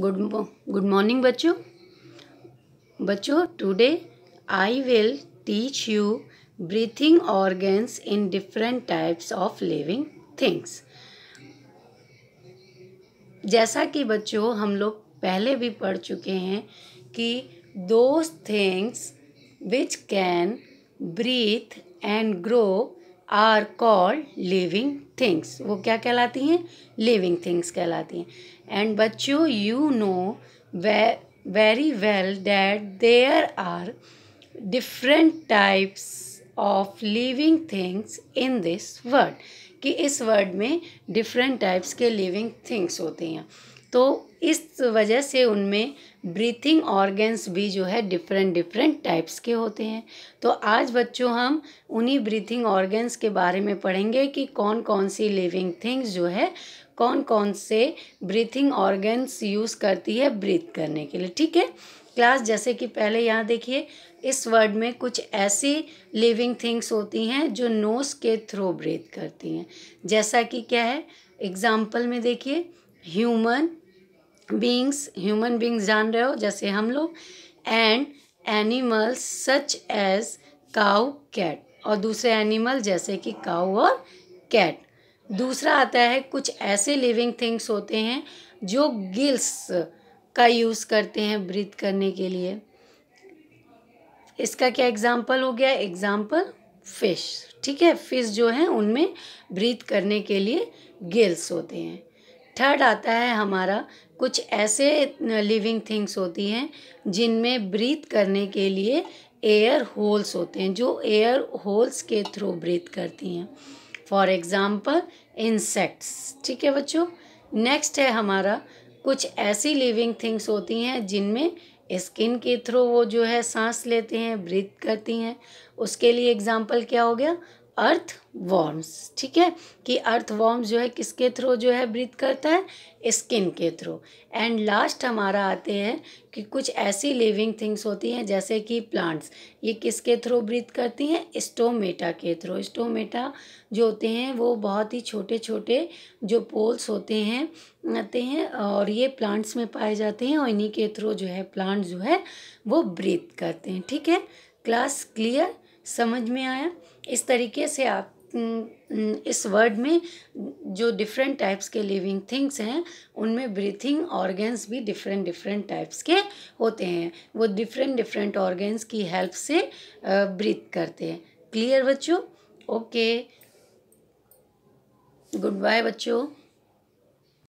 good good morning बच्चों बच्चों today I will teach you breathing organs in different types of living things जैसा कि बच्चों हम लोग पहले भी पढ़ चुके हैं कि those things which can breathe and grow are called living things वो क्या कहलाती हैं लिविंग थिंग्स कहलाती हैं एंड बच्चों you know very well that there are different types of living things in this world कि इस वर्ल्ड में डिफरेंट टाइप्स के लिविंग थिंग्स होते हैं तो इस वजह से उनमें ब्रीथिंग ऑर्गन्स भी जो है डिफरेंट डिफरेंट टाइप्स के होते हैं तो आज बच्चों हम उन्हीं ब्रीथिंग ऑर्गन्स के बारे में पढ़ेंगे कि कौन कौन सी लिविंग थिंग्स जो है कौन कौन से ब्रीथिंग ऑर्गन्स यूज़ करती है ब्रीथ करने के लिए ठीक है क्लास जैसे कि पहले यहाँ देखिए इस वर्ड में कुछ ऐसी लिविंग थिंग्स होती हैं जो नोज़ के थ्रू ब्रीथ करती हैं जैसा कि क्या है एग्जाम्पल में देखिए ह्यूमन बींग्स ह्यूमन बींग्स जान रहे हो जैसे हम लोग and animals such as cow cat और दूसरे एनिमल जैसे कि काउ और कैट दूसरा आता है कुछ ऐसे लिविंग थिंग्स होते हैं जो गिल्स का यूज़ करते हैं ब्रीथ करने के लिए इसका क्या एग्जाम्पल हो गया एग्जाम्पल फिश ठीक है फिश जो है उनमें ब्रीथ करने के लिए गिल्स होते हैं थर्ड आता है हमारा कुछ ऐसे लिविंग थिंग्स होती हैं जिनमें ब्रीथ करने के लिए एयर होल्स होते हैं जो एयर होल्स के थ्रू ब्रीथ करती हैं फॉर एग्ज़ाम्पल इंसेक्ट्स ठीक है बच्चों नेक्स्ट है हमारा कुछ ऐसी लिविंग थिंग्स होती हैं जिनमें स्किन के थ्रू वो जो है सांस लेते हैं ब्रीथ करती हैं उसके लिए एग्जाम्पल क्या हो गया अर्थ वॉर्म्स ठीक है कि अर्थ वॉर्म्स जो है किसके थ्रू जो है ब्रीथ करता है स्किन के थ्रू एंड लास्ट हमारा आते हैं कि कुछ ऐसी लिविंग थिंग्स होती हैं जैसे कि प्लांट्स ये किसके थ्रू ब्रीथ करती हैं स्टोमेटा के थ्रू स्टोमेटा जो होते हैं वो बहुत ही छोटे छोटे जो पोल्स होते हैं आते हैं और ये प्लांट्स में पाए जाते हैं और इन्हीं के थ्रू जो है प्लांट जो है वो ब्रीथ करते हैं ठीक है क्लास क्लियर समझ में आया इस तरीके से आप इस वर्ड में जो डिफरेंट टाइप्स के लिविंग थिंग्स हैं उनमें ब्रीथिंग ऑर्गेन्स भी डिफरेंट डिफरेंट टाइप्स के होते हैं वो डिफरेंट डिफरेंट ऑर्गेन्स की हेल्प से ब्रीथ करते हैं क्लियर बच्चों ओके गुड बाय बच्चों